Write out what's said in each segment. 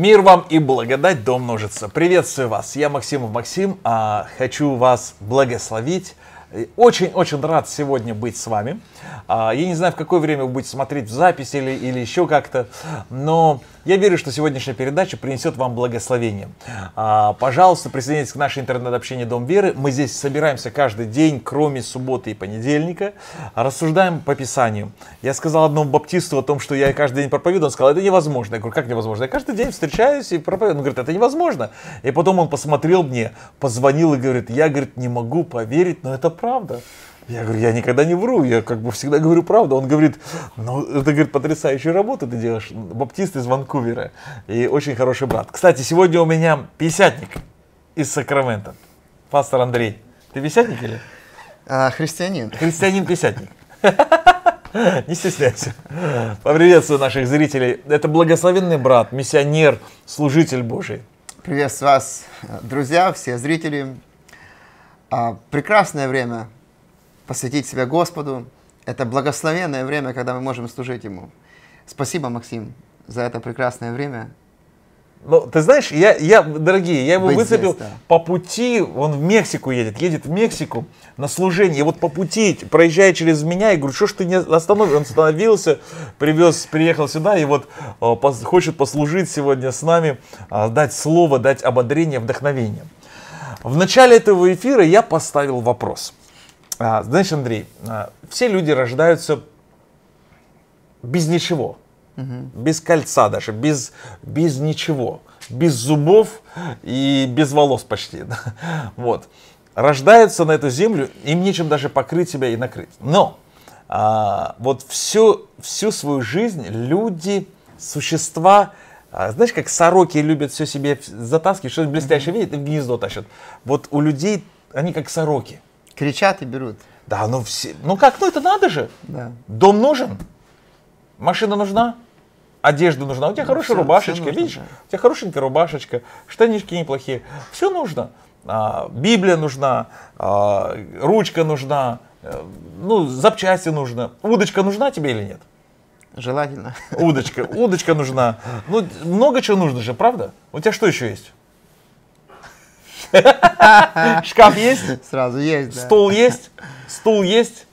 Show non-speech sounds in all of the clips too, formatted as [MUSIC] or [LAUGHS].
Мир вам и благодать дом умножится. Приветствую вас, я Максимов Максим, а, хочу вас благословить. Очень-очень рад сегодня быть с вами. А, я не знаю, в какое время вы будете смотреть в запись или, или еще как-то, но я верю, что сегодняшняя передача принесет вам благословение. А, пожалуйста, присоединяйтесь к нашей интернет-общине «Дом веры». Мы здесь собираемся каждый день, кроме субботы и понедельника. Рассуждаем по Писанию. Я сказал одному баптисту о том, что я каждый день проповедую. Он сказал, это невозможно. Я говорю, как невозможно? Я каждый день встречаюсь и проповедую. Он говорит, это невозможно. И потом он посмотрел мне, позвонил и говорит, я, говорит, не могу поверить, но это правда. Я говорю, я никогда не вру, я как бы всегда говорю правду. Он говорит, ну, это, говорит, потрясающая работа, ты делаешь, баптист из Ванкувера, и очень хороший брат. Кстати, сегодня у меня пятидесятник из Сакрамента, пастор Андрей. Ты пятидесятник или? А, христианин. Христианин пятидесятник. [LAUGHS] Не стесняйся. Поприветствую наших зрителей. Это благословенный брат, миссионер, служитель Божий. Приветствую вас, друзья, все зрители. А, прекрасное время посвятить себя Господу. Это благословенное время, когда мы можем служить Ему. Спасибо, Максим, за это прекрасное время. Ну, ты знаешь, я, я дорогие, я его Быть выцепил здесь, да. по пути, он в Мексику едет, едет в Мексику на служение, вот по пути, проезжая через меня, я говорю, что ж ты не остановишь, он остановился, привез, приехал сюда, и вот э, пос, хочет послужить сегодня с нами, э, дать слово, дать ободрение, вдохновение. В начале этого эфира я поставил вопрос – а, знаешь, Андрей, а, все люди рождаются без ничего, угу. без кольца даже, без, без ничего, без зубов и без волос почти. [LAUGHS] Вот. Рождаются на эту землю, им нечем даже покрыть себя и накрыть. Но а, вот всю, всю свою жизнь люди, существа, а, знаешь, как сороки любят все себе затаскивать, что-то блестящее mm-hmm. видят и в гнездо тащат. Вот у людей они как сороки. Кричат и берут. Да, ну все, ну как, ну это надо же. Да. Дом нужен, машина нужна, одежда нужна. У тебя ну, хорошая все, рубашечка, все нужно, видишь? Да. У тебя хорошенькая рубашечка, штанишки неплохие. Все нужно. А, Библия нужна, а, ручка нужна, а, ну, запчасти нужно. Удочка нужна тебе или нет? Желательно. Удочка, удочка нужна. Ну, много чего нужно же, правда? У тебя что еще есть? [LAUGHS] Шкаф есть? Сразу есть, да. Стул есть? Стул есть?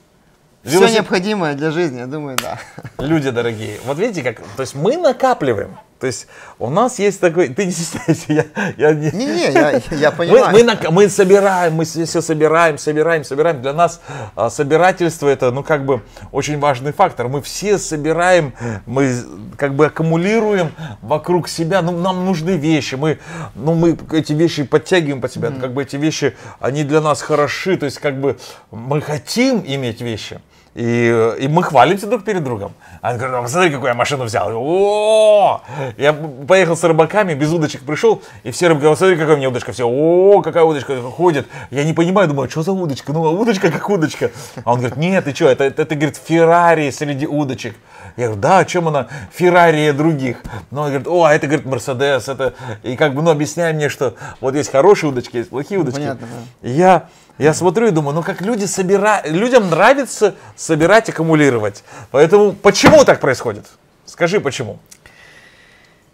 Все необходимое для жизни, я думаю, да. Люди дорогие, вот видите, как, то есть мы накапливаем. То есть у нас есть такой, ты не стесняйся, я, я не... Не, не, я, я [LAUGHS] понимаю. Мы, мы, мы собираем, мы все собираем, собираем, собираем. Для нас а, собирательство это, ну, как бы очень важный фактор. Мы все собираем, мы как бы аккумулируем вокруг себя, ну, нам нужны вещи, мы, ну, мы эти вещи подтягиваем под себя, mm. как бы эти вещи, они для нас хороши, то есть как бы мы хотим иметь вещи. Mm и, э, и мы хвалимся друг перед другом. Она говорит, ну, «А посмотри, какую я машину взял. О, я поехал с рыбаками, без удочек пришел, и все рыбы «А говорят, смотри, какая у меня удочка. Все, о, какая удочка ходит. Я не понимаю, думаю, «А что за удочка? Ну, а удочка как удочка. А он говорит, нет, ты что, это, это, это говорит, Феррари среди удочек. Я говорю, да, о чем она? Феррари других. Ну, он говорит, о, а это, говорит, Мерседес. Это... И как бы, ну, объясняй мне, что вот есть хорошие удочки, есть плохие ну, удочки. Понятно, да. Я я смотрю и думаю, ну как люди собирают, людям нравится собирать, аккумулировать. Поэтому почему так происходит? Скажи почему.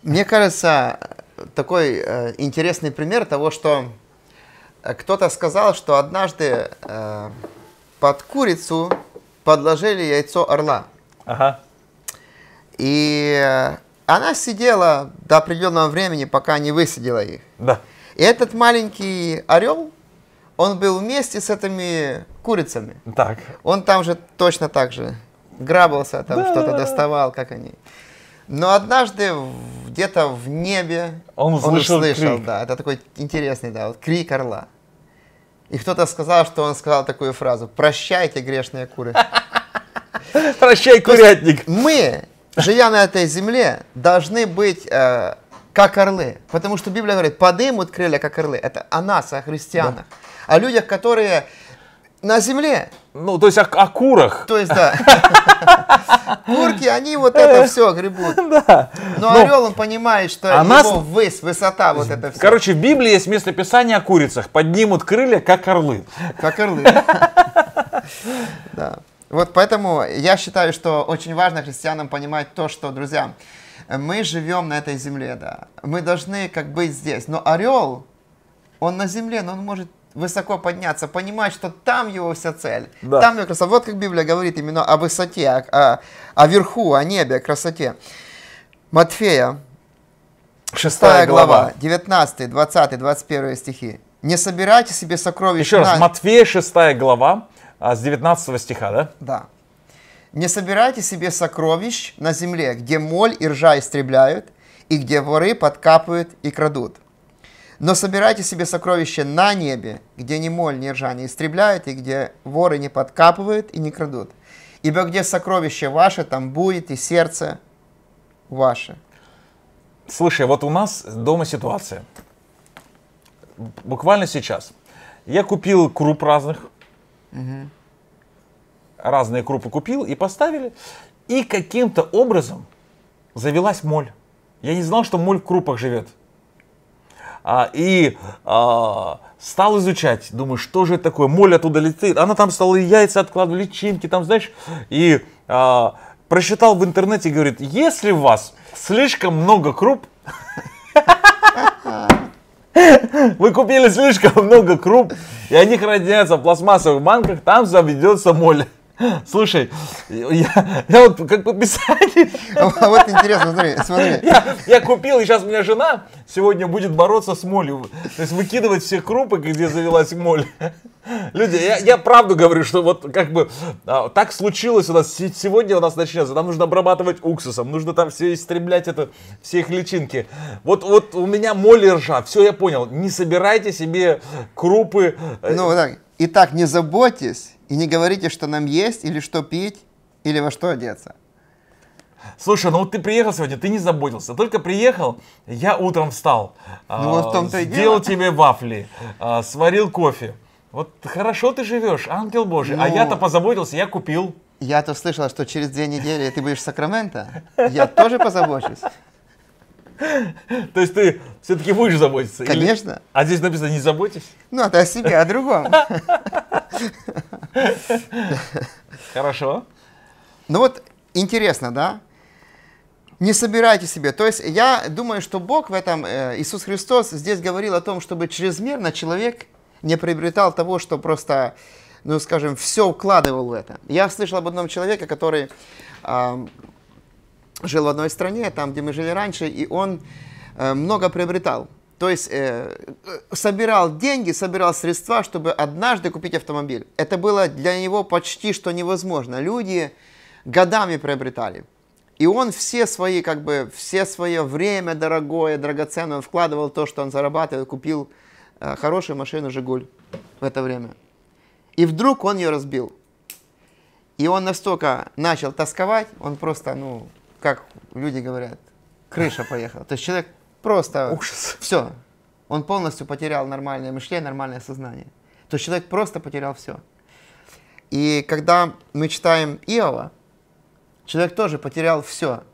Мне кажется, такой э, интересный пример того, что э, кто-то сказал, что однажды э, под курицу подложили яйцо орла. Ага. И э, она сидела до определенного времени, пока не высадила их. Да. И этот маленький орел он был вместе с этими курицами. Так. Он там же точно так же грабался, там да. что-то доставал, как они. Но однажды где-то в небе он услышал, он услышал крик. да, это такой интересный, да, вот крик орла. И кто-то сказал, что он сказал такую фразу: "Прощайте, грешные куры". [LAUGHS] Прощай, курятник. Мы, живя на этой земле, должны быть э, как орлы. Потому что Библия говорит, подымут крылья, как орлы. Это о нас, о христианах о людях, которые на земле. Ну, то есть о, о курах. То есть, да. [LAUGHS] Курки, они вот это э, все гребут. [LAUGHS] Да. Но ну, орел, он понимает, что а его ввысь, высота, вот это все. Короче, в Библии есть место писания о курицах. Поднимут крылья, как орлы. Как орлы. [LAUGHS] Да. Вот поэтому я считаю, что очень важно христианам понимать то, что, друзья, мы живем на этой земле, да. Мы должны как быть здесь. Но орел, он на земле, но он может высоко подняться, понимать, что там его вся цель. Да. Там его красота. Вот как Библия говорит именно о высоте, о, о верху, о небе, о красоте. Матфея, 6 глава, глава 19, 20, 21 стихи. Не собирайте себе сокровищ Еще на... раз, Матфея 6 глава, а, с 19 стиха, да? Да. Не собирайте себе сокровищ на земле, где моль и ржа истребляют, и где воры подкапывают и крадут. Но собирайте себе сокровища на небе, где ни моль, ни ржа не истребляют, и где воры не подкапывают и не крадут. Ибо где сокровище ваше, там будет и сердце ваше. Слушай, вот у нас дома ситуация. Буквально сейчас. Я купил круп разных. Угу. Разные крупы купил и поставили. И каким-то образом завелась моль. Я не знал, что моль в крупах живет а, и а, стал изучать. Думаю, что же это такое? Моль оттуда летит. Она там стала яйца откладывать, личинки там, знаешь. И а, прочитал в интернете, говорит, если у вас слишком много круп, [LAUGHS] вы купили слишком много круп, и они хранятся в пластмассовых банках, там заведется моль. Слушай, я, я вот как писатель. А, а вот интересно, смотри, смотри. Я, я купил, и сейчас у меня жена сегодня будет бороться с молью. То есть выкидывать все крупы, где завелась моль. Люди, я, я правду говорю, что вот как бы а, так случилось у нас, сегодня у нас начнется, нам нужно обрабатывать уксусом, нужно там все истреблять это, все их личинки. Вот, вот у меня моль и ржа, все я понял, не собирайте себе крупы. Ну, вот так, и так не заботьтесь, и не говорите, что нам есть, или что пить, или во что одеться. Слушай, ну вот ты приехал сегодня, ты не заботился. Только приехал, я утром встал. Ну, вот в а, том-то сделал дело. тебе вафли, а, сварил кофе. Вот хорошо ты живешь, ангел Божий. А ну, а я-то позаботился, я купил. Я-то слышал, что через две недели ты будешь в Сакраменто. Я тоже позабочусь. То есть ты все-таки будешь заботиться? Конечно. Или... А здесь написано не заботись? Ну, это а о себе, о другом. Хорошо. Ну вот интересно, да? Не собирайте себе. То есть я думаю, что Бог в этом, э, Иисус Христос здесь говорил о том, чтобы чрезмерно человек не приобретал того, что просто, ну скажем, все укладывал в это. Я слышал об одном человеке, который жил в одной стране, там, где мы жили раньше, и он э, много приобретал. То есть э, э, собирал деньги, собирал средства, чтобы однажды купить автомобиль. Это было для него почти что невозможно. Люди годами приобретали. И он все свои, как бы, все свое время дорогое, драгоценное, вкладывал то, что он зарабатывал, купил э, хорошую машину «Жигуль» в это время. И вдруг он ее разбил. И он настолько начал тосковать, он просто, ну, как люди говорят, крыша поехала. То есть человек просто... Ужас. Все. Он полностью потерял нормальное мышление, нормальное сознание. То есть человек просто потерял все. И когда мы читаем Иова, человек тоже потерял все.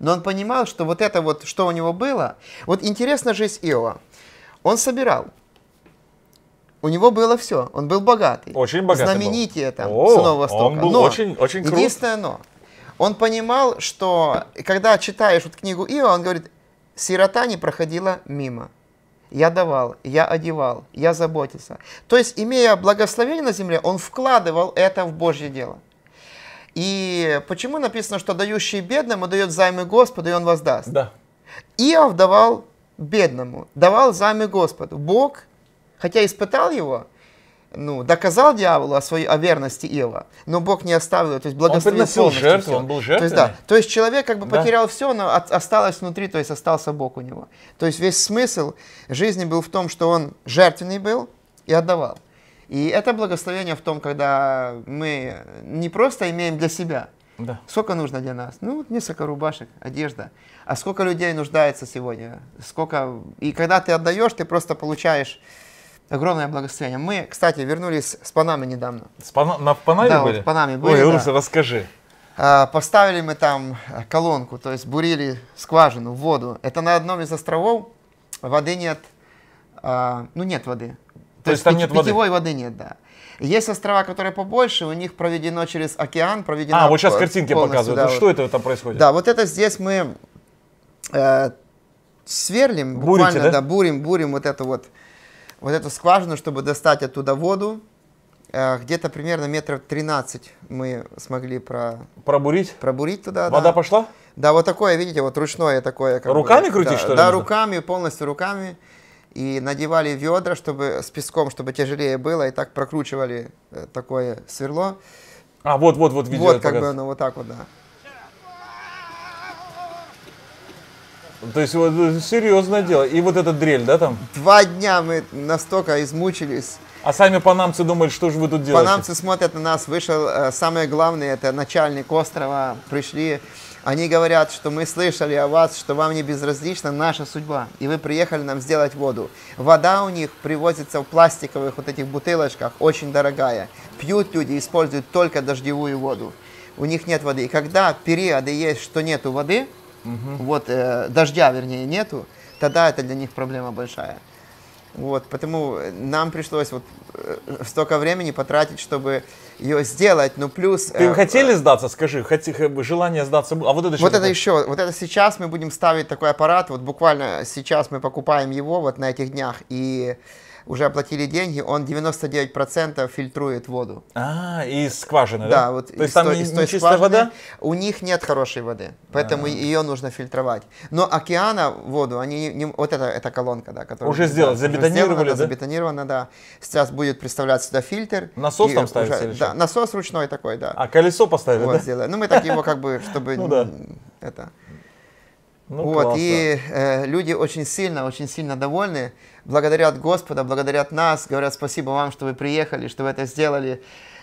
Но он понимал, что вот это вот, что у него было... Вот интересна жизнь Иова. Он собирал. У него было все. Он был богатый. Очень богатый Знаменитие там, О, Сынов Востока. Он был но, очень, очень крут. Единственное но. Он понимал, что когда читаешь вот книгу Иова, он говорит, сирота не проходила мимо. Я давал, я одевал, я заботился. То есть, имея благословение на земле, он вкладывал это в Божье дело. И почему написано, что дающий бедному дает займы Господу, и он воздаст? Да. Иов давал бедному, давал займы Господу. Бог, хотя испытал его, ну, доказал дьяволу о своей о верности Ила, но Бог не оставил, то есть благословил он полностью жертву, все. он был жертвой. То есть, да, то есть человек как бы да. потерял все, но от, осталось внутри, то есть остался Бог у него. То есть весь смысл жизни был в том, что он жертвенный был и отдавал. И это благословение в том, когда мы не просто имеем для себя, да. Сколько нужно для нас? Ну, несколько рубашек, одежда. А сколько людей нуждается сегодня? Сколько... И когда ты отдаешь, ты просто получаешь Огромное благословение. Мы, кстати, вернулись с Панамы недавно. С Пана... На Панаме да, были? Вот в Панаме были. Ой, да. Русь, расскажи. А, поставили мы там э, колонку, то есть бурили скважину в воду. Это на одном из островов. Воды нет, а, ну нет воды. То, то есть там пит, нет воды? питьевой воды нет, да. Есть острова, которые побольше, у них проведено через океан, проведено... А, вот сейчас картинки показывают. Да, ну, Что вот. это там происходит? Да, вот это здесь мы э, сверлим, Бурите, буквально, да? да, бурим, бурим вот это вот вот эту скважину, чтобы достать оттуда воду, э, где-то примерно метров 13 мы смогли про... пробурить. Пробурить туда. Вода да. пошла? Да, вот такое, видите, вот ручное такое. Как руками бы, крутить, да, что ли? Да, руками, полностью руками. И надевали ведра, чтобы с песком, чтобы тяжелее было, и так прокручивали э, такое сверло. А, вот, вот, вот видео. Вот как бы оно вот так вот, да. Ну, то есть вот э, серьезное дело. И вот этот дрель, да, там? Два дня мы настолько измучились. А сами панамцы думают, что же вы тут делаете? Панамцы смотрят на нас, вышел, э, самое главное, это начальник острова, пришли, они говорят, что мы слышали о вас, что вам не безразлична наша судьба, и вы приехали нам сделать воду. Вода у них привозится в пластиковых вот этих бутылочках, очень дорогая. Пьют люди, используют только дождевую воду. У них нет воды. И когда периоды есть, что нету воды, угу. вот, э, дождя, вернее, нету, тогда это для них проблема большая. Вот, поэтому э, нам пришлось вот э, столько времени потратить, чтобы ее сделать, ну плюс... Ты э, хотели э, сдаться, скажи, хоть, э, желание сдаться было, а вот это еще... Вот это еще, вот это сейчас мы будем ставить такой аппарат, вот буквально сейчас мы покупаем его вот на этих днях, и уже оплатили деньги, он 99% фильтрует воду. А, из скважины, да? Да, вот То есть там той, не, чистая скважины. вода? У них нет хорошей воды, поэтому А-а-а. ее нужно фильтровать. Но океана воду, они не, вот это, эта колонка, да, которая... Уже сделали, да, забетонировали, сделана, да? Забетонирована, да. Сейчас будет представлять сюда фильтр. Насос там ставится уже, Да, насос ручной такой, да. А колесо поставили, вот, да? Сделали. Ну, мы так его как бы, [LAUGHS] чтобы... Ну, да. Это... Ну, вот, классно. и э, люди очень сильно, очень сильно довольны, благодарят Господа, благодарят нас, говорят спасибо вам, что вы приехали, что вы это сделали.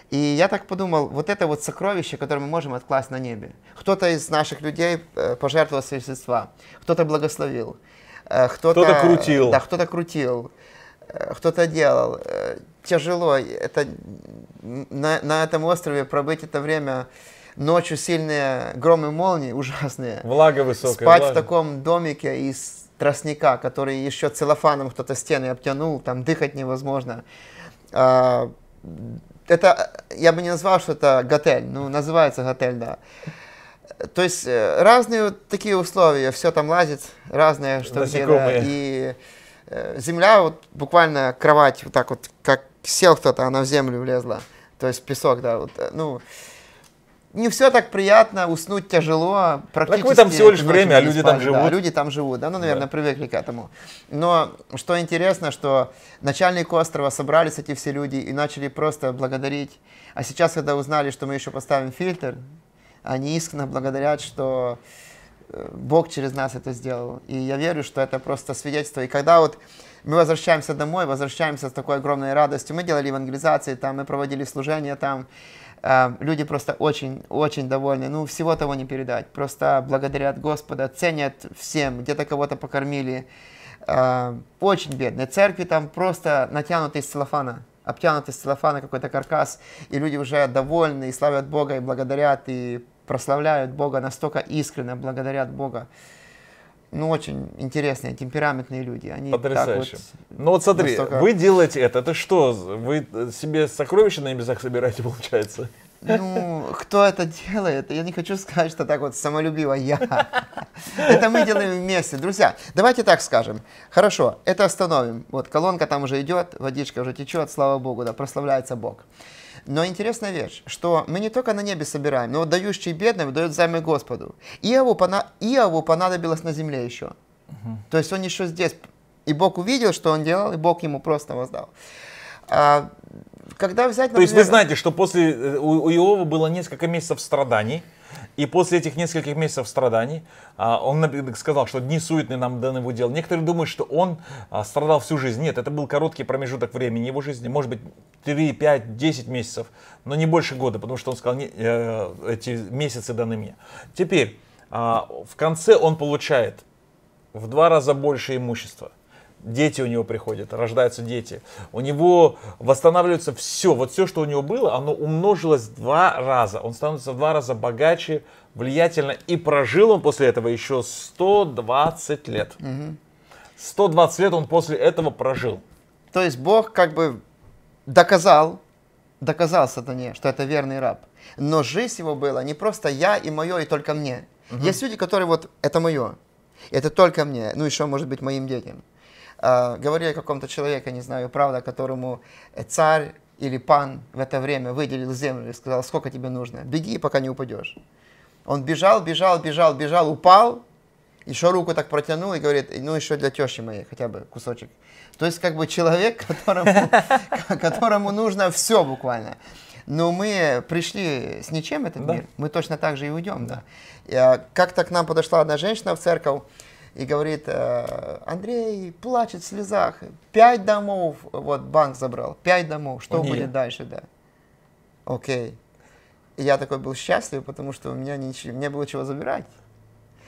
И я так подумал, вот это вот сокровище, которое мы можем откласть на небе. Кто-то из наших людей э, пожертвовал свои средства, кто-то благословил, э, кто-то, кто крутил. Да, кто-то крутил, э, кто-то делал. Тяжело. Это, на, на этом острове пробыть это время ночью сильные громы молнии, ужасные. Влага высокая. Спать влага. в таком домике из тростника, который еще целлофаном кто-то стены обтянул, там дыхать невозможно. А, это, я бы не назвал, что это готель, ну, называется готель, да. То есть э, разные такие условия, все там лазит, разные что то и э, земля, вот буквально кровать, вот так вот, как сел кто-то, она в землю влезла, то есть песок, да, вот, э, ну, не все так приятно, уснуть тяжело, практически. Так вы там всего лишь время, а люди спать, там живут. Да, люди там живут, да, ну, наверное, да. привыкли к этому. Но что интересно, что начальник острова собрались эти все люди и начали просто благодарить. А сейчас, когда узнали, что мы еще поставим фильтр, они искренне благодарят, что э, Бог через нас это сделал. И я верю, что это просто свидетельство. И когда вот мы возвращаемся домой, возвращаемся с такой огромной радостью, мы делали евангелизации там, мы проводили служения там, а, люди просто очень-очень довольны. Ну, всего того не передать. Просто благодарят Господа, ценят всем, где-то кого-то покормили. А, очень бедные церкви там просто натянуты из целлофана, обтянуты из целлофана какой-то каркас, и люди уже довольны, и славят Бога, и благодарят, и прославляют Бога, настолько искренне благодарят Бога ну, очень интересные, темпераментные люди. Они Потрясающе. вот, ну вот смотри, настолько... вы делаете это, это что? Вы э, себе сокровища на небесах собираете, [LAUGHS] получается? Ну, кто это делает? Я не хочу сказать, что так вот самолюбиво я. [LAUGHS] Это мы делаем вместе. Друзья, давайте так скажем. Хорошо, это остановим. Вот колонка там уже идет, водичка уже течет, слава богу, да, прославляется Бог. Но интересная вещь, что мы не только на небе собираем, но вот дающий бедным дает займы Господу. Иову, пона... Иову понадобилось на земле еще. Угу. То есть он еще здесь. И Бог увидел, что он делал, и Бог ему просто воздал. А, когда взять, например... То есть вы знаете, что после э, у, у Иова было несколько месяцев страданий, и после этих нескольких месяцев страданий а, он сказал, что дни суетны нам даны в удел. Некоторые думают, что он а, страдал всю жизнь. Нет, это был короткий промежуток времени его жизни, может быть 3, 5, 10 месяцев, но не больше года, потому что он сказал, э, эти месяцы даны мне. Теперь, а, в конце он получает в два раза больше имущества дети у него приходят, рождаются дети. У него восстанавливается все, вот все, что у него было, оно умножилось два раза. Он становится в два раза богаче, влиятельно. И прожил он после этого еще 120 лет. 120 лет он после этого прожил. То есть Бог как бы доказал, доказал сатане, что это верный раб. Но жизнь его была не просто я и мое, и только мне. Угу. Есть люди, которые вот это мое, это только мне, ну еще может быть моим детям. А, говорили о каком-то человеке, не знаю, правда, которому э, царь или пан в это время выделил землю и сказал, сколько тебе нужно, беги, пока не упадешь. Он бежал, бежал, бежал, бежал, упал, еще руку так протянул и говорит, ну еще для тещи моей хотя бы кусочек. То есть как бы человек, [LAUGHS] которому, которому нужно все буквально. Но мы пришли с ничем этот мир, мы точно так же и уйдем. Да. Э, как-то к нам подошла одна женщина в церковь, и говорит, э, Андрей плачет в слезах, пять домов, вот банк забрал, пять домов, что Они. будет дальше, да. Окей. И я такой был счастлив, потому что у меня ничего, не было чего забирать.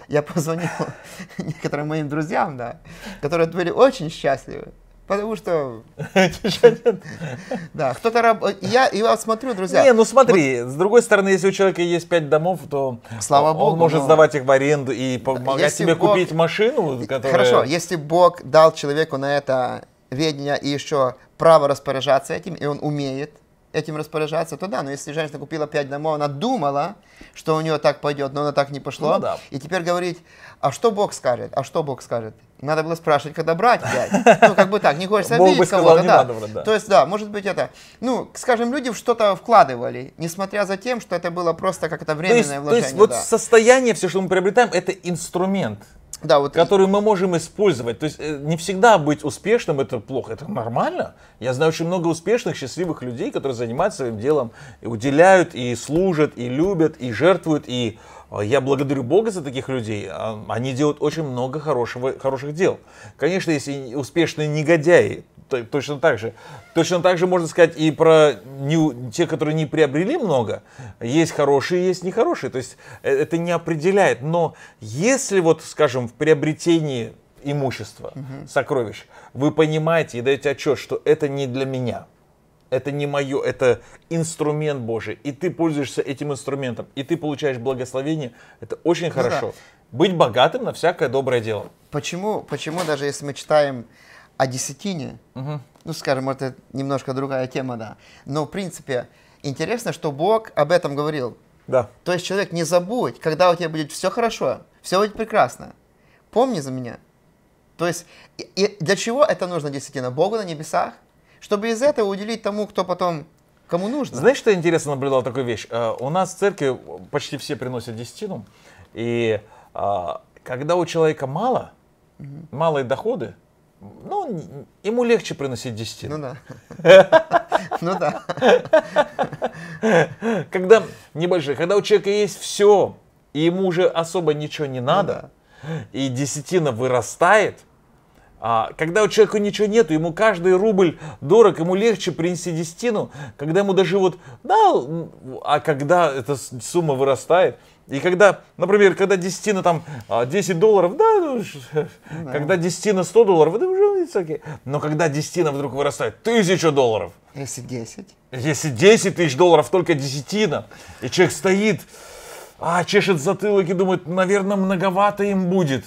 Я позвонил [LAUGHS] некоторым моим друзьям, да, которые были очень счастливы. Потому что... [LAUGHS] Да, кто-то раб... Я, я смотрю, друзья... Не, ну смотри, с другой стороны, если у человека есть пять домов, то Слава Богу, он может ну, сдавать их в аренду и помогать а себе купить машину, которая... Хорошо, если Бог дал человеку на это ведение и еще право распоряжаться этим, и он умеет, этим распоряжаться, то да, но если женщина купила 5 домов, она думала, что у нее так пойдет, но она так не пошло. Ну, да. И теперь говорить, а что Бог скажет, а что Бог скажет? Надо было спрашивать, когда брать 5. Ну, как бы так, не хочется обидеть кого-то. Да. да. То есть, да, может быть, это, ну, скажем, люди в что-то вкладывали, несмотря за тем, что это было просто как-то временное то есть, вложение. То есть, да. вот состояние, все, что мы приобретаем, это инструмент да, вот... которые мы можем использовать. То есть э, не всегда быть успешным это плохо, это нормально. Я знаю очень много успешных, счастливых людей, которые занимаются своим делом, и уделяют, и служат, и любят, и жертвуют, и э, я благодарю Бога за таких людей. А, они делают очень много хорошего, хороших дел. Конечно, если успешные негодяи, точно так же. Точно так же можно сказать и про не, те, которые не приобрели много. Есть хорошие, есть нехорошие. То есть э, это не определяет. Но если вот, скажем, в приобретении имущества, угу. сокровищ, вы понимаете и даете отчет, что это не для меня, это не мое, это инструмент Божий, и ты пользуешься этим инструментом, и ты получаешь благословение, это очень ну хорошо. Быть богатым на всякое доброе дело. Почему, почему даже если мы читаем о десятине. Угу. Ну, скажем, это немножко другая тема, да. Но, в принципе, интересно, что Бог об этом говорил. Да. То есть, человек, не забудь, когда у тебя будет все хорошо, все будет прекрасно, помни за меня. То есть, и, и для чего это нужно десятина? Богу на небесах? Чтобы из этого уделить тому, кто потом кому нужно. Знаешь, что интересно наблюдал такую вещь? Э, у нас в церкви почти все приносят десятину, и а, когда у человека мало, угу. малые доходы, ну, ему легче приносить десятину. Ну да. [LAUGHS] Ну да. Когда небольшие, когда у человека есть все, и ему уже особо ничего не ну надо, и десятина вырастает, а когда у человека ничего нету, ему каждый рубль дорог, ему легче принести десятину, когда ему даже вот, да, а когда эта сумма вырастает, и когда, например, когда десятина там 10 а, долларов, да, ну, да. когда десятина 100 долларов, это уже высокие. Но когда десятина вдруг вырастает тысячу долларов. Если 10. Если 10 тысяч долларов, только десятина. И человек стоит, а чешет затылок и думает, наверное, многовато им будет.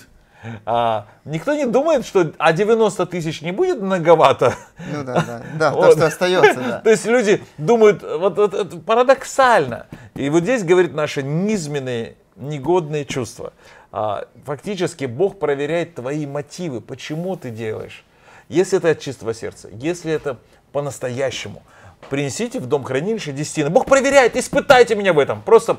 А, никто не думает, что а 90 тысяч не будет многовато. Ну да, да, да, то, что остается, да. То есть люди думают, вот, вот это парадоксально. И вот здесь говорит наши низменные, негодные чувства. А, фактически Бог проверяет твои мотивы, почему ты делаешь. Если это от чистого сердца, если это по-настоящему, принесите в дом хранилища десятины. Бог проверяет, испытайте меня в этом. Просто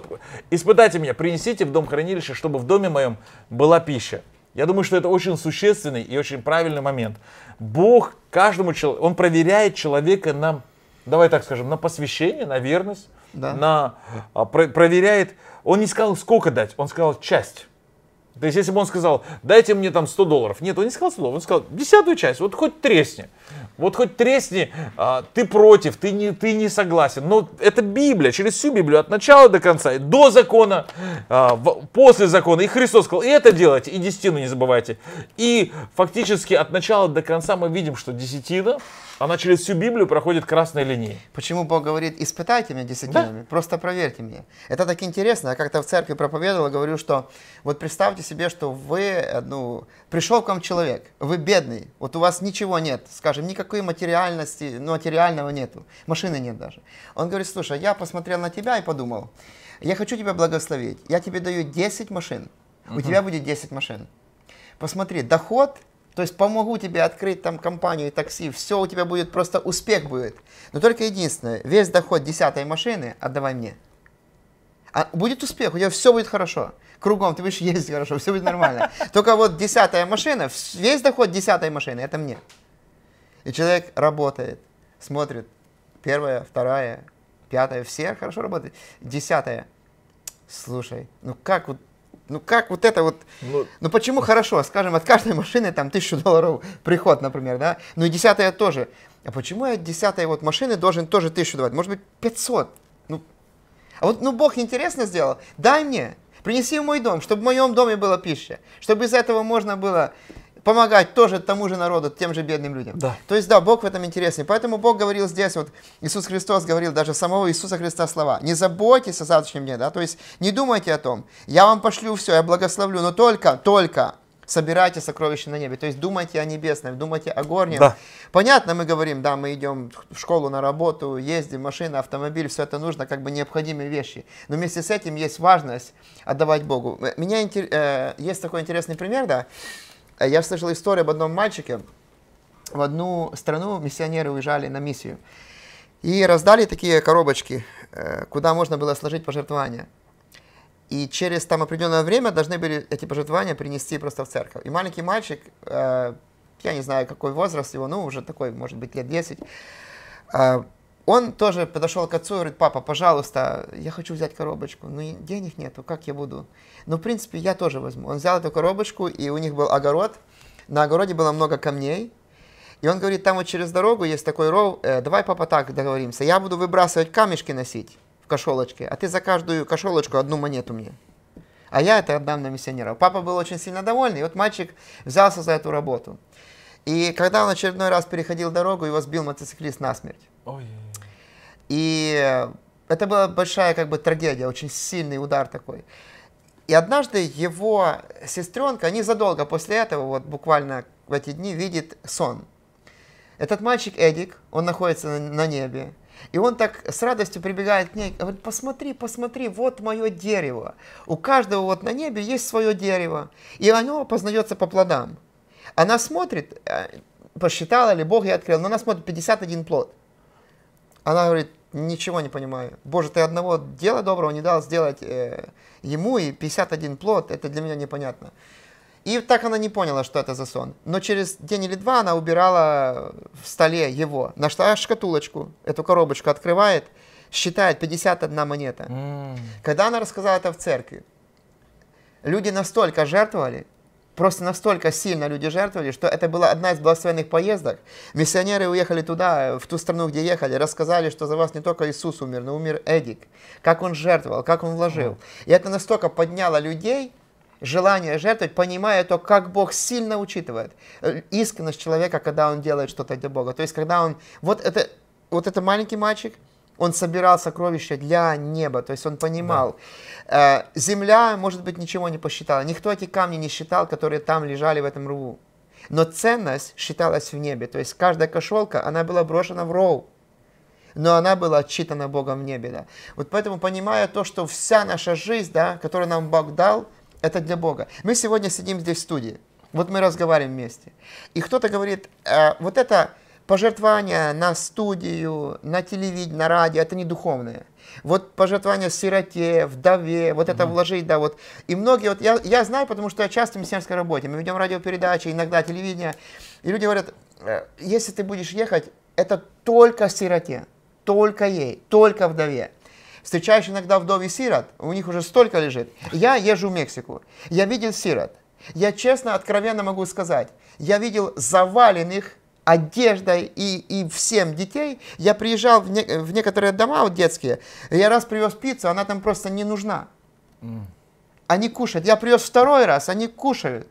испытайте меня, принесите в дом хранилища, чтобы в доме моем была пища. Я думаю, что это очень существенный и очень правильный момент. Бог каждому человеку, он проверяет человека на, давай так скажем, на посвящение, на верность, да. на, а, про, проверяет, он не сказал, сколько дать, он сказал часть. То есть, если бы он сказал, дайте мне там 100 долларов. Нет, он не сказал 100 долларов, он сказал, десятую часть, вот хоть тресни. Вот хоть тресни, а, ты против, ты не, ты не согласен. Но это Библия, через всю Библию, от начала до конца, до закона, а, в, после закона. И Христос сказал, и это делайте, и десятину не забывайте. И фактически от начала до конца мы видим, что десятина она через всю Библию проходит красной линией. Почему Бог говорит, испытайте меня десятинами, да? просто проверьте меня. Это так интересно. Я как-то в церкви проповедовал, говорю, что вот представьте себе, что вы, э, ну, пришел к вам человек, вы бедный, вот у вас ничего нет, скажем, никакой материальности, ну, материального нету, машины нет даже. Он говорит, слушай, я посмотрел на тебя и подумал, я хочу тебя благословить, я тебе даю 10 машин, uh-huh. у тебя будет 10 машин. Посмотри, доход – то есть помогу тебе открыть там компанию, такси, все у тебя будет, просто успех будет. Но только единственное, весь доход десятой машины отдавай мне. А будет успех, у тебя все будет хорошо. Кругом ты будешь ездить хорошо, все будет нормально. Только вот десятая машина, весь доход десятой машины, это мне. И человек работает, смотрит, первая, вторая, пятая, все хорошо работают, десятая. Слушай, ну как вот ну как вот это вот... Ну, ну почему хорошо, скажем, от каждой машины там тысячу долларов приход, например, да? Ну и десятая тоже. А почему я от десятой вот машины должен тоже тысячу давать? Может быть, 500? Ну, а вот, ну Бог интересно сделал. Дай мне, принеси в мой дом, чтобы в моем доме была пища, чтобы из этого можно было помогать тоже тому же народу, тем же бедным людям. Да. То есть, да, Бог в этом интересен. Поэтому Бог говорил здесь, вот Иисус Христос говорил даже самого Иисуса Христа слова, не заботьтесь о завтрашнем дне, да, то есть не думайте о том, я вам пошлю все, я благословлю, но только, только собирайте сокровища на небе. То есть думайте о небесном, думайте о горнем. Да. Понятно, мы говорим, да, мы идем в школу, на работу, ездим, машина, автомобиль, все это нужно, как бы необходимые вещи. Но вместе с этим есть важность отдавать Богу. Э, меня интер... Э, есть такой интересный пример, да. Э, я слышал историю об одном мальчике. В одну страну миссионеры уезжали на миссию. И раздали такие коробочки, э, куда можно было сложить пожертвования. И через там определенное время должны были эти пожертвования принести просто в церковь. И маленький мальчик, э, я не знаю, какой возраст его, ну, уже такой, может быть, лет 10, он тоже подошел к отцу и говорит, папа, пожалуйста, я хочу взять коробочку, Ну, денег нету, как я буду? Ну, в принципе, я тоже возьму. Он взял эту коробочку, и у них был огород, на огороде было много камней, и он говорит, там вот через дорогу есть такой ров, э, давай, папа, так договоримся, я буду выбрасывать камешки носить в кошелочке, а ты за каждую кошелочку одну монету мне. А я это отдам на миссионеров. Папа был очень сильно довольный, и вот мальчик взялся за эту работу. И когда он очередной раз переходил дорогу, его сбил мотоциклист насмерть. И э, это была большая как бы трагедия, очень сильный удар такой. И однажды его сестренка, незадолго после этого, вот буквально в эти дни, видит сон. Этот мальчик Эдик, он находится на, небе, и он так с радостью прибегает к ней, говорит, посмотри, посмотри, вот мое дерево. У каждого вот на небе есть свое дерево, и оно познается по плодам. Она смотрит, э, посчитала ли Бог, и открыл, но она смотрит 51 плод. Она говорит, ничего не понимаю. Боже, ты одного дела доброго не дал сделать э, ему, и 51 плод, это для меня непонятно. И так она не поняла, что это за сон. Но через день или два она убирала в столе его, нашла шкатулочку, эту коробочку открывает, считает 51 монета. Mm. Когда она рассказала это в церкви, люди настолько жертвовали, Просто настолько сильно люди жертвовали, что это была одна из благословенных поездок. Миссионеры уехали туда, в ту страну, где ехали, рассказали, что за вас не только Иисус умер, но умер Эдик. Как он жертвовал, как он вложил. И это настолько подняло людей, желание жертвовать, понимая то, как Бог сильно учитывает э, искренность человека, когда он делает что-то для Бога. То есть, когда он... Вот это, вот это маленький мальчик – он собирал сокровища для неба, то есть он понимал. Да. Э, земля, может быть, ничего не посчитала. Никто эти камни не считал, которые там лежали в этом рву. Но ценность считалась в небе. То есть каждая кошелка, она была брошена в ров, Но она была отчитана Богом в небе. Да. Вот поэтому, понимая то, что вся наша жизнь, да, которую нам Бог дал, это для Бога. Мы сегодня сидим здесь в студии. Вот мы разговариваем вместе. И кто-то говорит, э, вот это Пожертвования на студию, на телевидение, на радио, это не духовное. Вот пожертвования сироте, вдове, вот это mm-hmm. вложить, да, вот. И многие, вот я, я знаю, потому что я часто в миссионерской работе, мы ведем радиопередачи, иногда телевидение, и люди говорят, «Э, если ты будешь ехать, это только сироте, только ей, только вдове. Встречаешь иногда вдове сирот, у них уже столько лежит. Я езжу в Мексику, я видел сирот, я честно, откровенно могу сказать, я видел заваленных одеждой и, и всем детей. Я приезжал в, не, в некоторые дома вот детские, я раз привез пиццу, она там просто не нужна. Они кушают. Я привез второй раз, они кушают.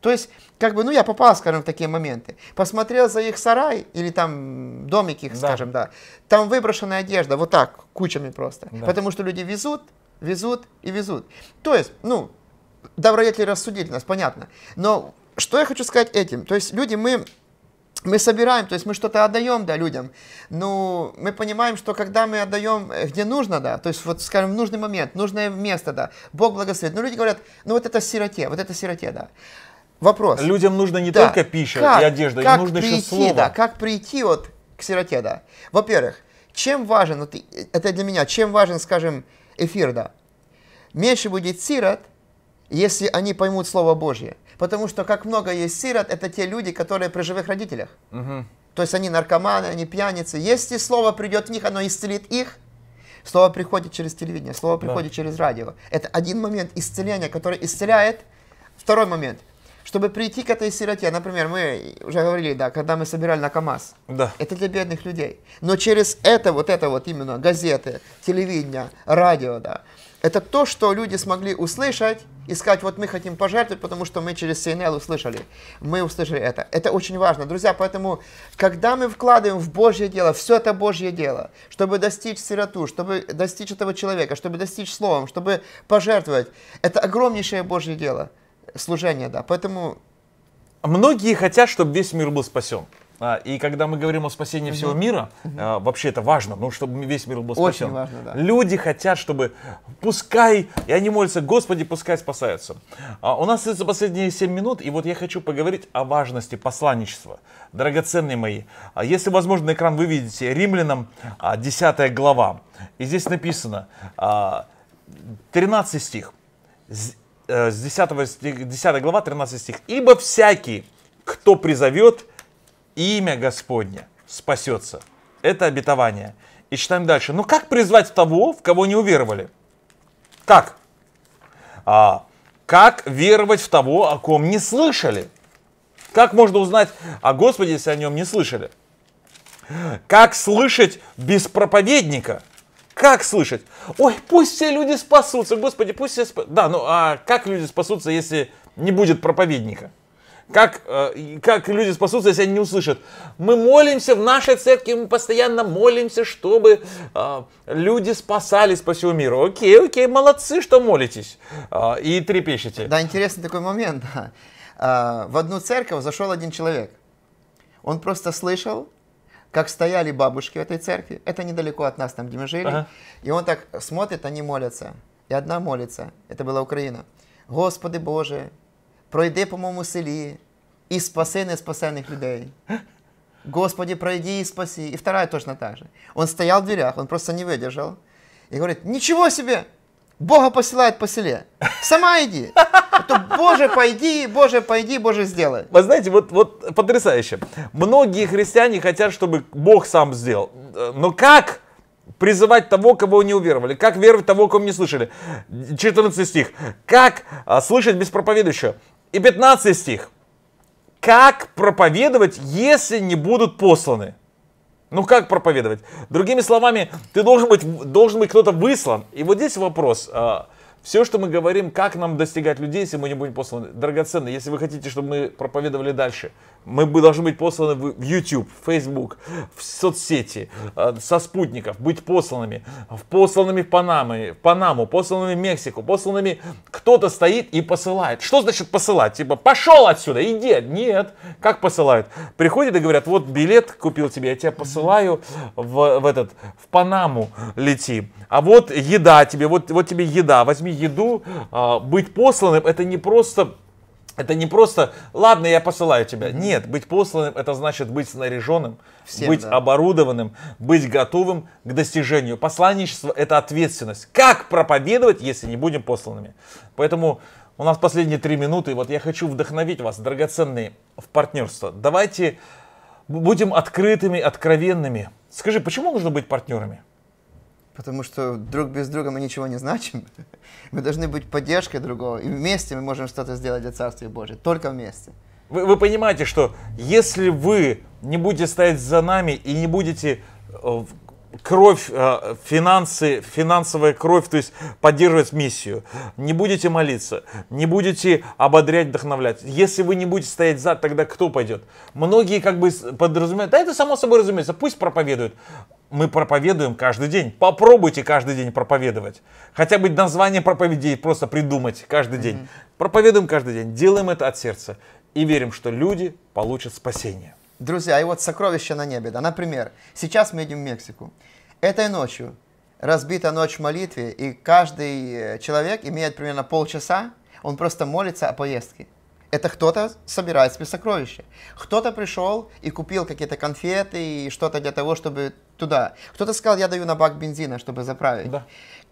То есть, как бы, ну, я попал, скажем, в такие моменты. Посмотрел за их сарай или там домик их, да. скажем, да. Там выброшенная одежда, вот так, кучами просто. Да. Потому что люди везут, везут и везут. то есть, ну, добродетель рассудительность, понятно. Но что я хочу сказать этим? То есть люди, мы мы собираем, то есть мы что-то отдаем, да, людям. но ну, мы понимаем, что когда мы отдаем, э, где нужно, да, то есть вот, скажем, в нужный момент, нужное место, да, Бог благословит. Но люди говорят, ну вот это сироте, вот это сироте, да. Вопрос. Людям нужно не да. только пища как, и одежда, как им нужно прийти, еще слово. Да, как прийти вот к сироте, да. Во-первых, чем важен, вот это для меня, чем важен, скажем, эфир, да. Меньше будет сирот, если они поймут Слово Божье. Потому что как много есть сирот, это те люди, которые при живых родителях. Угу. То есть они наркоманы, они пьяницы. Если слово придет в них, оно исцелит их. Слово приходит через телевидение, слово приходит да. через радио. Это один момент исцеления, который исцеляет. Второй момент. Чтобы прийти к этой сироте, например, мы уже говорили, да, когда мы собирали на КАМАЗ. Да. Это для бедных людей. Но через это, вот это вот именно, газеты, телевидение, радио, да, это то, что люди смогли услышать и сказать, вот мы хотим пожертвовать, потому что мы через CNL услышали. Мы услышали это. Это очень важно. Друзья, поэтому, когда мы вкладываем в Божье дело, все это Божье дело, чтобы достичь сироту, чтобы достичь этого человека, чтобы достичь словом, чтобы пожертвовать, это огромнейшее Божье дело, служение, да. Поэтому... Многие хотят, чтобы весь мир был спасен. А, и когда мы говорим о спасении угу. всего мира, угу. вообще это важно, ну, чтобы весь мир был спасен. Очень важно, да. Люди хотят, чтобы пускай, и они молятся, Господи, пускай спасаются. А, у нас остается последние 7 минут, и вот я хочу поговорить о важности посланничества. Драгоценные мои, если возможно на экран вы видите Римлянам 10 глава, и здесь написано 13 стих, э, с 10, 10 глава 13 стих. «Ибо всякий, кто призовет имя Господне спасется. Это обетование. И читаем дальше. Ну как призвать того, в кого не уверовали? Как? А, как веровать в того, о ком не слышали? Как можно узнать о Господе, если о нем не слышали? Как слышать без проповедника? Как слышать? Ой, пусть все люди спасутся, Господи, пусть все спасутся. Да, ну а как люди спасутся, если не будет проповедника? Как, э, как люди спасутся, если они не услышат? Мы молимся в нашей церкви, мы постоянно молимся, чтобы э, люди спасались по всему миру. Окей, окей, молодцы, что молитесь э, и трепещете. Да, интересный такой момент. [LAUGHS] Э, в одну церковь зашел один человек. Он просто слышал, как стояли бабушки в этой церкви. Это недалеко от нас, там, где мы жили. Ага. И он так смотрит, они молятся. И одна молится. Это была Украина. Господи Боже, пройди по моєму селі і спаси неспасенных людей. Господи, пройди и спаси. И вторая точно так же. Он стоял в дверях, он просто не выдержал. И говорит, ничего себе, Бога посылает по селе. Сама иди. то, Боже, пойди, Боже, пойди, Боже, сделай. Вы знаете, вот, вот потрясающе. Многие христиане хотят, чтобы Бог сам сделал. Но как призывать того, кого не уверовали? Как веровать того, кого не слышали? 14 стих. Как а, слышать без проповедующего? и 15 стих. Как проповедовать, если не будут посланы? Ну как проповедовать? Другими словами, ты должен быть, должен быть кто-то выслан. И вот здесь вопрос. А, Все, что мы говорим, как нам достигать людей, если мы не будем посланы, драгоценно. Если вы хотите, чтобы мы проповедовали дальше – мы должны быть посланы в YouTube, в Facebook, в соцсети, э, со спутников, быть посланными, посланными в Панамы, в Панаму посланными в Мексику, посланными... Кто-то стоит и посылает. Что значит посылать? Типа, пошел отсюда, иди. Нет. Как посылают? Приходят и говорят, вот билет купил тебе, я тебя посылаю в, в этот, в Панаму лети. А вот еда тебе, вот, вот тебе еда, возьми еду. А, быть посланным, это не просто это не просто, ладно, я посылаю тебя. Mm-hmm. Нет, быть посланным это значит быть снаряженным, Всем, быть да. оборудованным, быть готовым к достижению. Посланничество это ответственность. Как проповедовать, если не будем посланными? Поэтому у нас последние три минуты. Вот я хочу вдохновить вас, драгоценные, в партнерство. Давайте будем открытыми, откровенными. Скажи, почему нужно быть партнерами? потому что друг без друга мы ничего не значим. Мы должны быть поддержкой другого, и вместе мы можем что-то сделать для Царствия Божьего, только вместе. Вы, вы понимаете, что если вы не будете стоять за нами и не будете э, кровь, э, финансы, финансовая кровь, то есть поддерживать миссию. Не будете молиться, не будете ободрять, вдохновлять. Если вы не будете стоять за, тогда кто пойдет? Многие как бы подразумевают, да это само собой разумеется, пусть проповедуют мы проповедуем каждый день. Попробуйте каждый день проповедовать. Хотя бы название проповедей просто придумать каждый день. Mm-hmm. Проповедуем каждый день, делаем это от сердца и верим, что люди получат спасение. Друзья, и вот сокровища на небе, да, например, сейчас мы едем в Мексику. Этой ночью разбита ночь молитвы, и каждый э, человек имеет примерно полчаса, он просто молится о поездке. Это кто-то собирает себе сокровища. Кто-то пришел и купил какие-то конфеты и что-то для того, чтобы туда. Кто-то сказал, я даю на бак бензина, чтобы заправить. Да.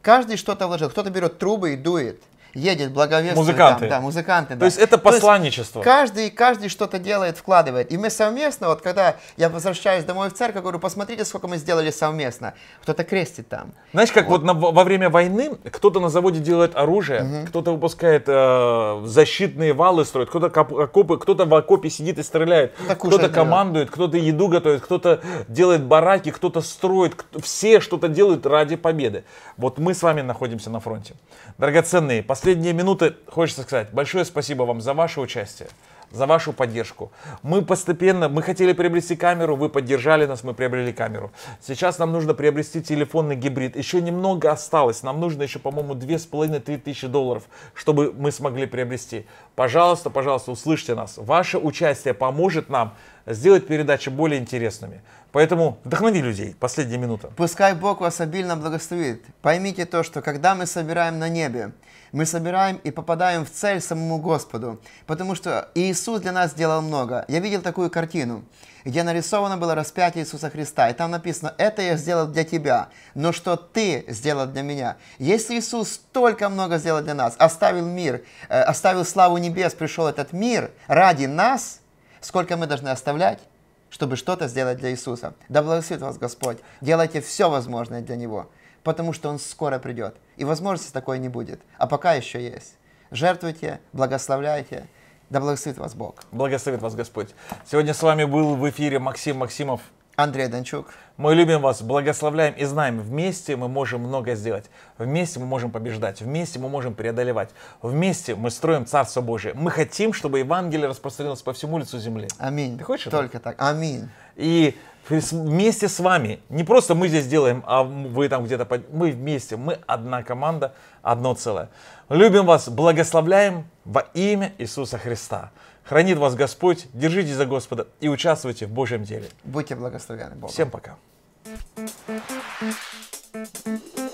Каждый что-то вложил. Кто-то берет трубы и дует едет, благовествует. Музыканты. Там, да, музыканты, да. То есть это посланничество. То есть каждый, каждый что-то делает, вкладывает. И мы совместно, вот когда я возвращаюсь домой в церковь, говорю, посмотрите, сколько мы сделали совместно. Кто-то крестит там. Знаешь, как вот, вот на, во время войны кто-то на заводе делает оружие, угу. кто-то выпускает э, защитные валы строит, кто-то окопы, кто-то в окопе сидит и стреляет, кто-то командует, кто-то еду готовит, кто-то делает бараки, кто-то строит, кто все что-то делают ради победы. Вот мы с вами находимся на фронте. Драгоценные, посмотрите последние минуты хочется сказать большое спасибо вам за ваше участие, за вашу поддержку. Мы постепенно, мы хотели приобрести камеру, вы поддержали нас, мы приобрели камеру. Сейчас нам нужно приобрести телефонный гибрид. Еще немного осталось, нам нужно еще, по-моему, 2,5-3 тысячи долларов, чтобы мы смогли приобрести. Пожалуйста, пожалуйста, услышьте нас. Ваше участие поможет нам сделать передачи более интересными. Поэтому вдохнови людей, последняя минута. Пускай Бог вас обильно благословит. Поймите то, что когда мы собираем на небе, мы собираем и попадаем в цель самому Господу, потому что Иисус для нас сделал много. Я видел такую картину, где нарисовано было распятие Иисуса Христа, и там написано, это я сделал для тебя, но что ты сделал для меня. Если Иисус столько много сделал для нас, оставил мир, э, оставил славу небес, пришел этот мир ради нас, сколько мы должны оставлять? чтобы что-то сделать для Иисуса. Да благословит вас Господь. Делайте все возможное для Него потому что он скоро придет. И возможности такой не будет. А пока еще есть. Жертвуйте, благословляйте. Да благословит вас Бог. Благословит вас Господь. Сегодня с вами был в эфире Максим Максимов. Андрей Данчук. Мы любим вас, благословляем и знаем, вместе мы можем много сделать, вместе мы можем побеждать, вместе мы можем преодолевать, вместе мы строим Царство Божие. Мы хотим, чтобы Евангелие распространилось по всему лицу земли. Аминь. Ты хочешь? Только так. Аминь. И вместе с вами. Не просто мы здесь делаем, а вы там где-то... Под... Мы вместе, мы одна команда, одно целое. Любим вас, благословляем во имя Иисуса Христа. Хранит вас Господь, держитесь за Господа и участвуйте в Божьем деле. Будьте благословенны Богом. Всем пока. thank you